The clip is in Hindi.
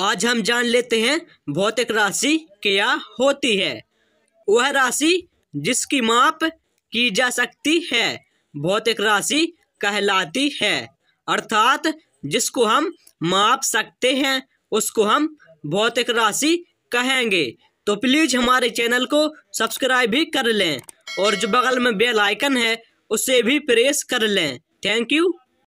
आज हम जान लेते हैं भौतिक राशि क्या होती है वह राशि जिसकी माप की जा सकती है भौतिक राशि कहलाती है अर्थात जिसको हम माप सकते हैं उसको हम भौतिक राशि कहेंगे तो प्लीज़ हमारे चैनल को सब्सक्राइब भी कर लें और जो बगल में बेल आइकन है उसे भी प्रेस कर लें थैंक यू